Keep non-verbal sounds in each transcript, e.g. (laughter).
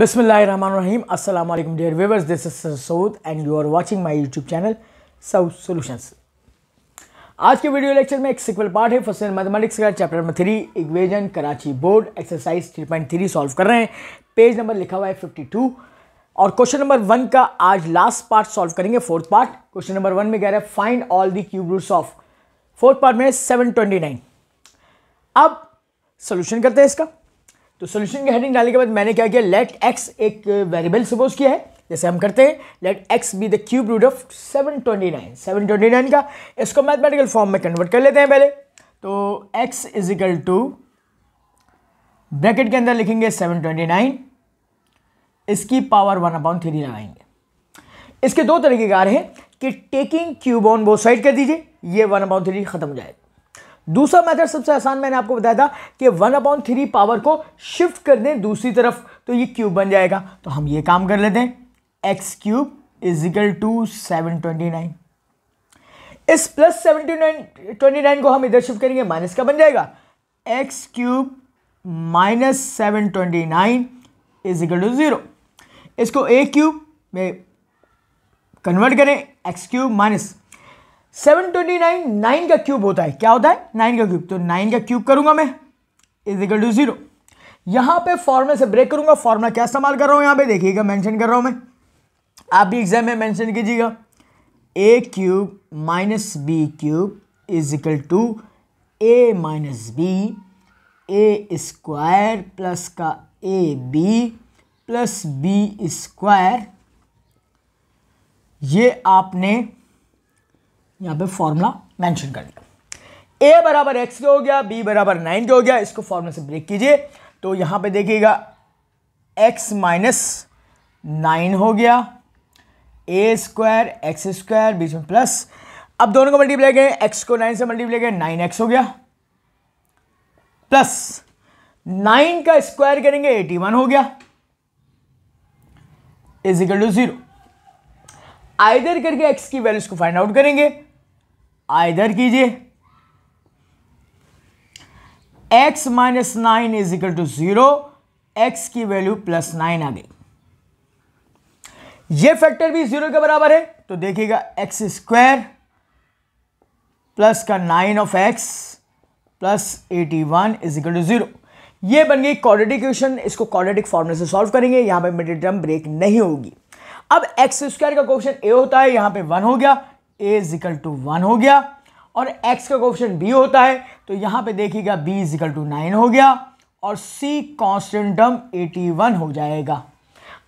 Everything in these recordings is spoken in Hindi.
Bismillahirrahmanirrahim. Assalamu alaikum dear viewers. This is Saud and you are watching my YouTube channel South Solutions. आज के वीडियो लेक्चर में एक सिक्वल पार्ट है फर्स्ट मैथमेटिक्स का chapter number three equation Karachi board exercise three point three solve कर रहे हैं पेज नंबर लिखा हुआ है फिफ्टी टू और क्वेश्चन नंबर वन का आज लास्ट पार्ट सॉल्व करेंगे fourth part question number one में कह रहा है find all the cube roots of fourth part में सेवन ट्वेंटी नाइन अब सोल्यूशन करते हैं इसका तो सोल्यूशन की हेडिंग डालने के बाद मैंने क्या किया लेट एक्स एक वेरिएबल सपोज किया है जैसे हम करते हैं let X be the cube root of seven twenty nine seven twenty nine का इसको मैथमेटिकल फॉर्म में कन्वर्ट कर लेते हैं पहले तो X is equal to bracket के अंदर लिखेंगे सेवन ट्वेंटी नाइन इसकी पावर वन अपॉन थ्री लगाएंगे इसके दो तरीके का रहे हैं कि taking cube on both side कर दीजिए ये वन अपॉन थ्री खत्म हो जाएगा दूसरा मेथड सबसे आसान मैंने आपको बताया था कि वन अपॉन थ्री पावर को शिफ्ट कर दें दूसरी तरफ तो ये क्यूब बन जाएगा तो हम ये काम कर लेते हैं X cube is equal to seven twenty nine इस plus seventy nine twenty nine को हम इधर शिफ्ट करेंगे माइनस का बन जाएगा X cube minus seven twenty nine is equal to zero इसको ए क्यूब में कन्वर्ट करें X cube minus seven twenty nine nine का क्यूब होता है क्या होता है नाइन का क्यूब तो नाइन का क्यूब करूंगा मैं इज इक्वल टू जीरो यहाँ पे फॉर्मूला से ब्रेक करूंगा फॉर्मूला क्या इस्तेमाल कर रहा हूँ यहाँ पे देखिएगा मेंशन कर रहा हूँ मैं आप भी एग्जाम में मेंशन कीजिएगा A cube minus B cube is equal to A minus B A square plus का A B plus B square ये आपने यहाँ पे फॉर्मूला मेंशन कर दिया ए बराबर एक्स के हो गया बी बराबर नाइन के हो गया इसको फॉर्मूला से ब्रेक कीजिए तो यहाँ पे देखिएगा एक्स माइनस नाइन हो गया ए स्क्वायर एक्स स्क्वायर बीच में प्लस अब दोनों को मल्टीप्लाई करें एक्स को नाइन से मल्टीप्लाई करें नाइन एक्स हो गया प्लस नाइन का स्क्वायर करेंगे एटी वन हो गया इजिकल टू जीरो आइदर करके एक्स की वैल्यूज को फाइंड आउट करेंगे आइदर कीजिए x minus nine is equal to zero X की वैल्यू प्लस नाइन आ गई ये फैक्टर भी जीरो के बराबर है तो देखिएगा एक्स स्क्वायर प्लस का nine of X plus eighty one is equal to zero ये बन गई क्वाड्रेटिक इक्वेशन इसको क्वाड्रेटिक फॉर्मूले से सॉल्व करेंगे यहां पे मिडिल टर्म ब्रेक नहीं होगी अब एक्स स्क्वायर का क्वेश्चन ए होता है यहां पे वन हो गया ए इजिकल टू वन हो गया और एक्स का क्वेश्चन बी होता है तो यहाँ पे देखिएगा बी इजिकल टू नाइन हो गया और C constant term eighty one हो जाएगा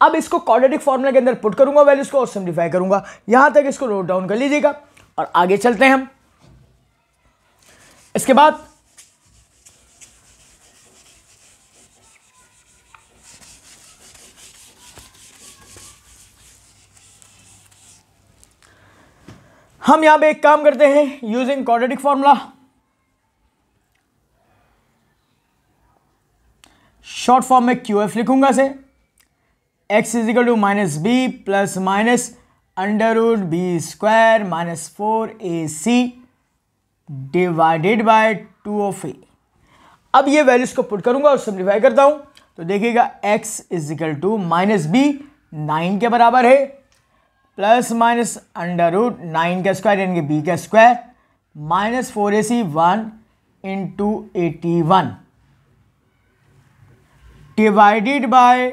अब इसको क्वाड्रेटिक फॉर्मूला के अंदर पुट करूंगा वैल्यूज को और सिम्प्लीफाई करूंगा यहाँ तक इसको नोट डाउन कर लीजिएगा और आगे चलते हैं हम इसके बाद हम यहां पे एक काम करते हैं using quadratic formula short form में क्यू एफ लिखूंगा से X is equal to minus B plus minus under root B square minus four A C divided by two of A अब ये वैल्यूज को पुट करूंगा और सिंप्लीफाई करता हूं तो देखिएगा x is equal to minus B nine के बराबर है plus minus under root nine का स्क्वायर यानी कि बी का square minus four A C one into eighty one divided by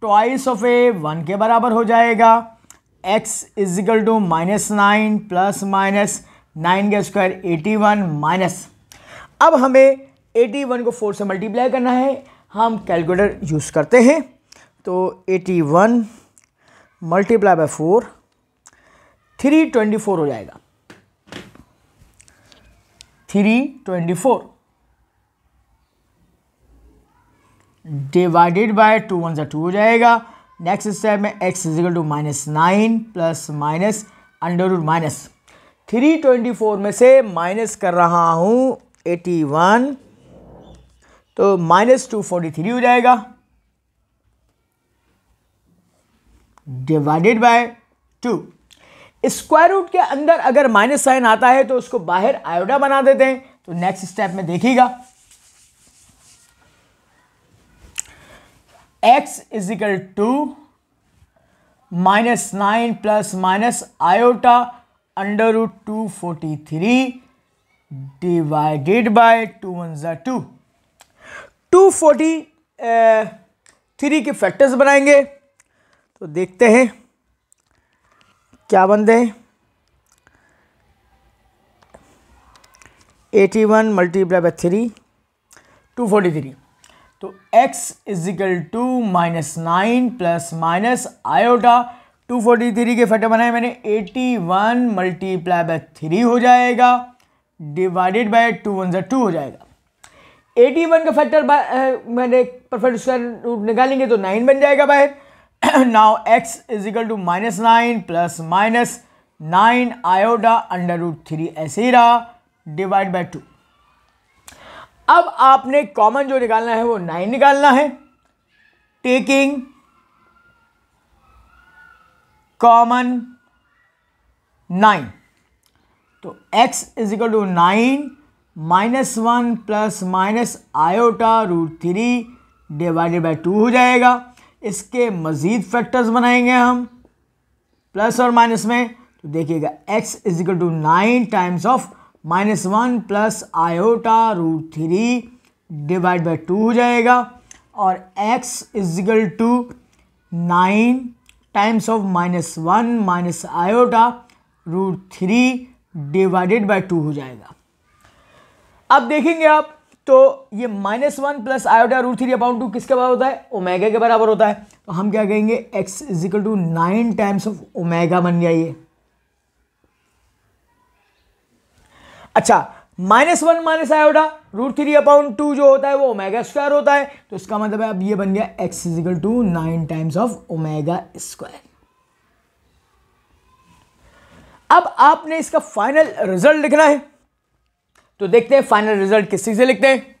twice of A one के बराबर हो जाएगा X is equal to minus nine plus minus nine का स्क्वायर एटी वन माइनस अब हमें एटी वन को फोर से मल्टीप्लाई करना है हम कैलकुलेटर यूज़ करते हैं तो eighty one multiply by four three twenty four हो जाएगा three twenty four divided by two one सा टू हो जाएगा नेक्स्ट स्टेप में X is equal to minus nine plus minus under root minus three twenty four में से माइनस कर रहा हूं एटी वन तो माइनस टू फोर्टी थ्री हो जाएगा divided by two square root के अंदर अगर माइनस साइन आता है तो उसको बाहर आयोडा बना देते हैं तो नेक्स्ट स्टेप में देखिएगा x is equal to minus nine plus minus iota under root two forty three divided by two one ज़ा टू टू फोर्टी थ्री के फैक्टर्स बनाएंगे तो देखते हैं क्या बन दें eighty one multiply by three to forty three तो x is equal to minus nine plus minus iota two forty three के फटे बनाए मैंने eighty one multiply by three हो जाएगा डिवाइडेड बाय टू वन जै टू हो जाएगा एटी वन का फैक्टर मैंने परफेक्ट स्क्वायर रूट निकालेंगे तो नाइन बन जाएगा बाहर (clears throat) now x is equal to minus nine plus minus nine iota under root three ऐसे ही रहा डिवाइड बाई टू अब आपने कॉमन जो निकालना है वो नाइन निकालना है टेकिंग कॉमन नाइन तो x is equal to nine minus one plus minus iota root three divided by two हो जाएगा इसके मज़ीद फैक्टर्स बनाएंगे हम प्लस और माइनस में तो देखिएगा x is equal to nine times of minus one plus iota root three divide by two हो जाएगा और x is equal to nine times of minus one minus iota root three divided by two हो जाएगा अब देखेंगे आप तो ये minus one plus iota root three upon two किसके बराबर होता है ओमेगा के बराबर होता है तो हम क्या कहेंगे x is equal to nine times of omega बन गया ये अच्छा minus one minus iota root three upon two जो होता है वो ओमेगा स्क्वायर होता है तो इसका मतलब है अब ये बन गया x is equal to nine times of omega square अब आपने इसका फाइनल रिजल्ट लिखना है तो देखते हैं फाइनल रिजल्ट किस चीज़ से लिखते हैं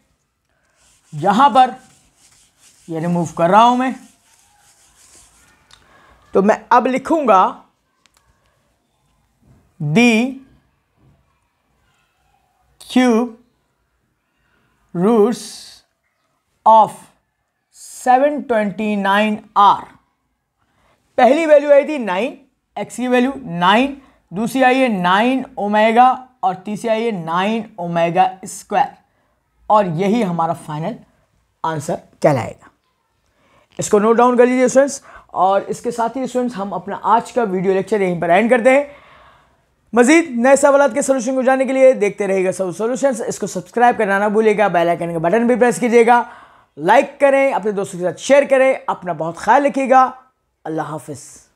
यहाँ पर ये रिमूव कर रहा हूँ मैं तो मैं अब लिखूँगा the cube roots of 729 are पहली वैल्यू आई थी नाइन एक्स की वैल्यू नाइन दूसरी आई है नाइन ओमेगा और तीसरी आई है नाइन ओमेगा स्क्वायर और यही हमारा फाइनल आंसर कहलाएगा इसको नोट डाउन कर लीजिए स्टूडेंट्स और इसके साथ ही स्टूडेंट्स हम अपना आज का वीडियो लेक्चर यहीं पर एंड करते हैं मजीद नए सवाल के सोल्यूशन को जानने के लिए देखते रहेगा सब सोल्यूशन इसको सब्सक्राइब करना ना भूलेगा बेल आइकन का बटन भी प्रेस कीजिएगा लाइक करें अपने दोस्तों के साथ शेयर करें अपना बहुत ख्याल रखिएगा अल्लाह हाफिज़